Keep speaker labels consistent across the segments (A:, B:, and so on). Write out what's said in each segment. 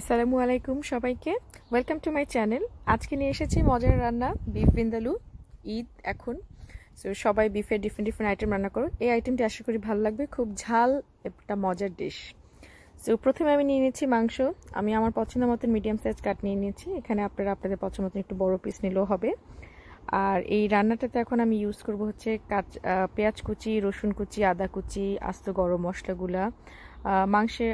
A: আসসালামু আলাইকুম সবাইকে ওয়েলকাম টু মাই চ্যানেল আজকে নিয়ে এসেছি মজার রান্না বিফ বিন্দালু ঈদ এখন সো সবাই বিফের ডিফারেন্ট ডিফারেন্ট আইটেম রান্না করো এই আইটেমটি আশা করি ভালো লাগবে খুব ঝাল একটা মজার ডিশ সো প্রথমে আমি নিয়ে নিয়েছি মাংস আমি আমার পছন্দ মতন মিডিয়াম সাইজ কাট নিয়ে নিয়েছি এখানে আপনারা আপনাদের পছন্দ মতন একটু বড় পিস নিলেও হবে আর এই রান্নাটাতে এখন আমি ইউজ করব হচ্ছে কাঁচ পেঁয়াজ কুচি রসুন কুচি আদা কুচি আস্ত গরম মশলাগুলা মাংসের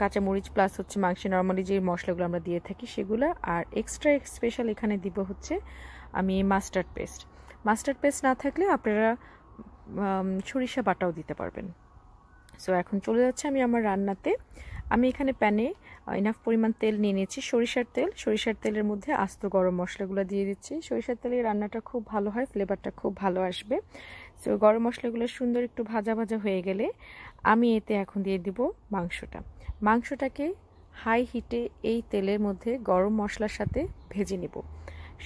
A: কাঁচা মরিচ প্লাস হচ্ছে মাংসের নর্মালি যে মশলাগুলো আমরা দিয়ে থাকি সেগুলো আর এক্সট্রা স্পেশাল এখানে দিব হচ্ছে আমি মাস্টার্ড পেস্ট মাস্টার্ড পেস্ট না থাকলে আপনারা সরিষা বাটাও দিতে পারবেন সো এখন চলে যাচ্ছে আমি আমার রান্নাতে আমি এখানে প্যানে ইনাফ পরিমাণ তেল নিয়ে নিয়েছি সরিষার তেল সরিষার তেলের মধ্যে আস্ত গরম মশলাগুলো দিয়ে দিচ্ছি সরিষার তেলে রান্নাটা খুব ভালো হয় ফ্লেভারটা খুব ভালো আসবে সো গরম মশলাগুলো সুন্দর একটু ভাজা ভাজা হয়ে গেলে আমি এতে এখন দিয়ে দিব মাংসটা মাংসটাকে হাই হিটে এই তেলের মধ্যে গরম মশলার সাথে ভেজে নেব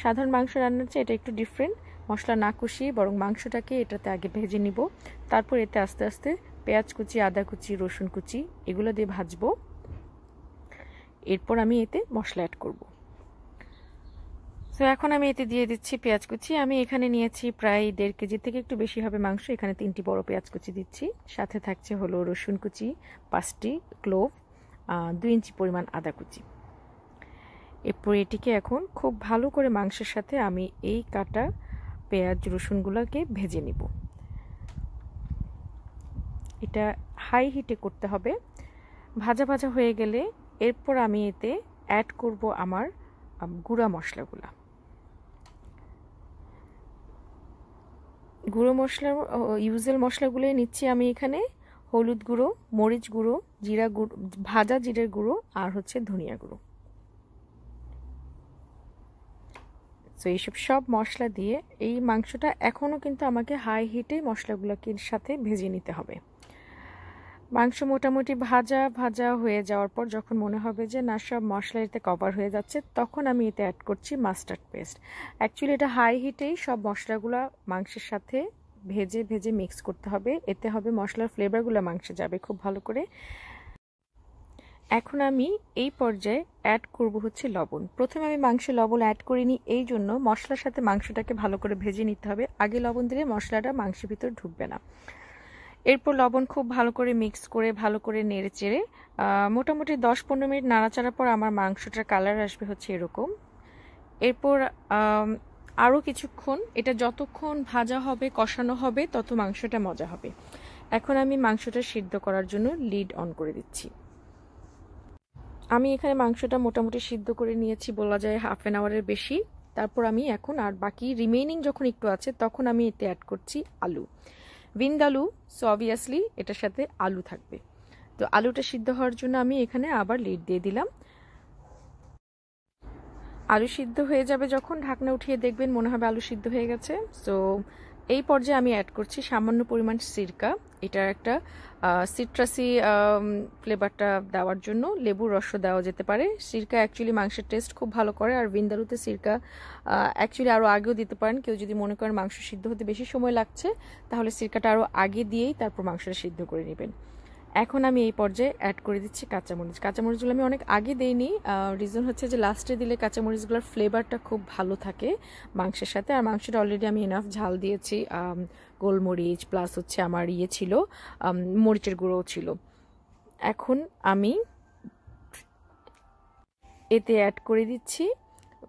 A: সাধারণ মাংস রান্নার চেয়ে এটা একটু ডিফারেন্ট মশলা না কষিয়ে বরং মাংসটাকে এটাতে আগে ভেজে নিব তারপর এতে আস্তে আস্তে পেঁয়াজ কুচি আদা কুচি রসুন কুচি এগুলো দিয়ে ভাজবো এরপর আমি এতে মশলা অ্যাড করব তো এখন আমি এতে দিয়ে দিচ্ছি পেঁয়াজ কুচি আমি এখানে নিয়েছি প্রায় দেড় কেজি থেকে একটু বেশি হবে মাংস এখানে তিনটি বড় পেঁয়াজ কুচি দিচ্ছি সাথে থাকছে হলো রসুন কুচি পাঁচটি ক্লোভ দুই ইঞ্চি পরিমাণ আদা কুচি এরপর এটিকে এখন খুব ভালো করে মাংসের সাথে আমি এই কাটা পেঁয়াজ রসুনগুলোকে ভেজে নিব এটা হাই হিটে করতে হবে ভাজা ভাজা হয়ে গেলে এরপর আমি এতে অ্যাড করব আমার গুঁড়া মশলাগুলা গুঁড়ো মশলা ইউজেল মশলাগুলোই নিচ্ছি আমি এখানে হলুদ গুঁড়ো মরিচ গুঁড়ো জিরা গুঁড়ো ভাজা জিরের গুঁড়ো আর হচ্ছে ধনিয়া গুঁড়ো তো এইসব সব মশলা দিয়ে এই মাংসটা এখনও কিন্তু আমাকে হাই হিটে মশলাগুলোকে সাথে ভেজে নিতে হবে মাংস মোটামুটি ভাজা ভাজা হয়ে যাওয়ার পর যখন মনে হবে যে না সব মশলা এতে কভার হয়ে যাচ্ছে তখন আমি এতে অ্যাড করছি মাস্টার্ড পেস্ট অ্যাকচুয়ালি এটা হাই হিটেই সব মশলাগুলো মাংসের সাথে ভেজে ভেজে মিক্স করতে হবে এতে হবে মশলার ফ্লেভারগুলো মাংসে যাবে খুব ভালো করে এখন আমি এই পর্যায়ে অ্যাড করব হচ্ছে লবণ প্রথমে আমি মাংসে লবণ অ্যাড করিনি এই জন্য মশলার সাথে মাংসটাকে ভালো করে ভেজে নিতে হবে আগে লবণ দিলে মশলাটা মাংসের ভিতর ঢুকবে না এরপর লবণ খুব ভালো করে মিক্স করে ভালো করে নেড়ে চেড়ে মোটামুটি দশ পনেরো মিনিট নাড়াচাড়ার পর আমার মাংসটার কালার আসবে হচ্ছে এরকম এরপর আরও কিছুক্ষণ এটা যতক্ষণ ভাজা হবে কষানো হবে তত মাংসটা মজা হবে এখন আমি মাংসটা সিদ্ধ করার জন্য লিড অন করে দিচ্ছি আমি এখানে মাংসটা মোটামুটি সিদ্ধ করে নিয়েছি বলা যায় হাফ অ্যান আওয়ারের বেশি তারপর আমি এখন আর বাকি রিমেইনিং যখন একটু আছে তখন আমি এতে অ্যাড করছি আলু উইন্ড আলু সো অবভিয়াসলি এটার সাথে আলু থাকবে তো আলুটা সিদ্ধ হওয়ার জন্য আমি এখানে আবার লিড দিয়ে দিলাম আলু সিদ্ধ হয়ে যাবে যখন ঢাকনা উঠিয়ে দেখবেন মনে হবে আলু সিদ্ধ হয়ে গেছে সো এই পর্যায়ে আমি অ্যাড করছি সামান্য পরিমাণ সিরকা এটার একটা সিট্রাসি ফ্লেভারটা দেওয়ার জন্য লেবুর রস দেওয়া যেতে পারে সিরকা অ্যাকচুয়ালি মাংসের টেস্ট খুব ভালো করে আর বিন্দারুতে সিরকা অ্যাকচুয়ালি আরও আগেও দিতে পারেন কেউ যদি মনে করেন মাংস সিদ্ধ হতে বেশি সময় লাগছে তাহলে সিরকাটা আরও আগে দিয়েই তারপর মাংসটা সিদ্ধ করে নেবেন এখন আমি এই পর্যায়ে অ্যাড করে দিচ্ছি কাঁচামরিচ কাঁচামরিচগুলো আমি অনেক আগে দিইনি রিজন হচ্ছে যে লাস্টে দিলে কাঁচামরিচগুলোর ফ্লেভারটা খুব ভালো থাকে মাংসের সাথে আর মাংসটা অলরেডি আমি এনাফ ঝাল দিয়েছি গোলমরিচ প্লাস হচ্ছে আমার ইয়ে ছিল মরিচের গুঁড়োও ছিল এখন আমি এতে অ্যাড করে দিচ্ছি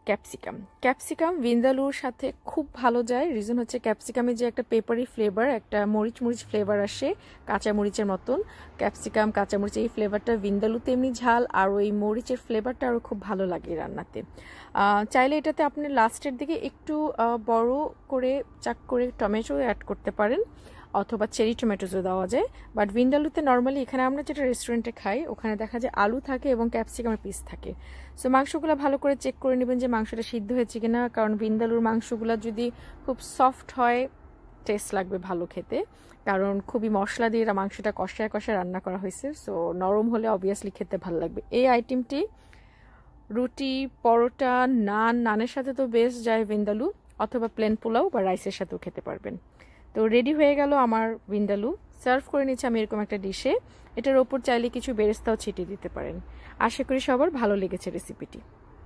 A: ক্যাপসিকাম ক্যাপসিকাম ভিন্দালুর সাথে খুব ভালো যায় রিজন হচ্ছে ক্যাপসিকামে যে একটা পেপারি ফ্লেভার একটা মরিচ মরিচ ফ্লেভার আসে কাঁচা মরিচের মতন ক্যাপসিকাম কাঁচা মরিচ এই ফ্লেভারটা ভিন্দালুতে এমনি ঝাল আর ওই মরিচের ফ্লেভারটা আরও খুব ভালো লাগে রান্নাতে চাইলে এটাতে আপনি লাস্টের দিকে একটু বড় করে চাক করে টমেটো অ্যাড করতে পারেন অথবা চেরি টমেটোসও দেওয়া যায় বাট উইন্ডালুতে নর্মালি এখানে আমরা যেটা রেস্টুরেন্টে খাই ওখানে দেখা যায় আলু থাকে এবং ক্যাপসিকামের পিস থাকে সো মাংসগুলো ভালো করে চেক করে নেবেন যে মাংসটা সিদ্ধ হয়েছে কিনা কারণ বিন্দালুর মাংসগুলো যদি খুব সফট হয় টেস্ট লাগবে ভালো খেতে কারণ খুবই মশলা দিয়ে মাংসটা কষায় কষায় রান্না করা হয়েছে সো নরম হলে অবভিয়াসলি খেতে ভালো লাগবে এই আইটেমটি রুটি পরোটা নান নানের সাথে তো বেশ যায় ভিন্ডালু অথবা প্লেন পোলাও বা রাইসের সাথেও খেতে পারবেন তো রেডি হয়ে গেল আমার ভিন্দালু সার্ভ করে নিচ্ছে আমি এরকম একটা ডিশে এটার ওপর চাইলে কিছু বেরেস্তাও ছিটিয়ে দিতে পারেন আশা করি সবার ভালো লেগেছে রেসিপিটি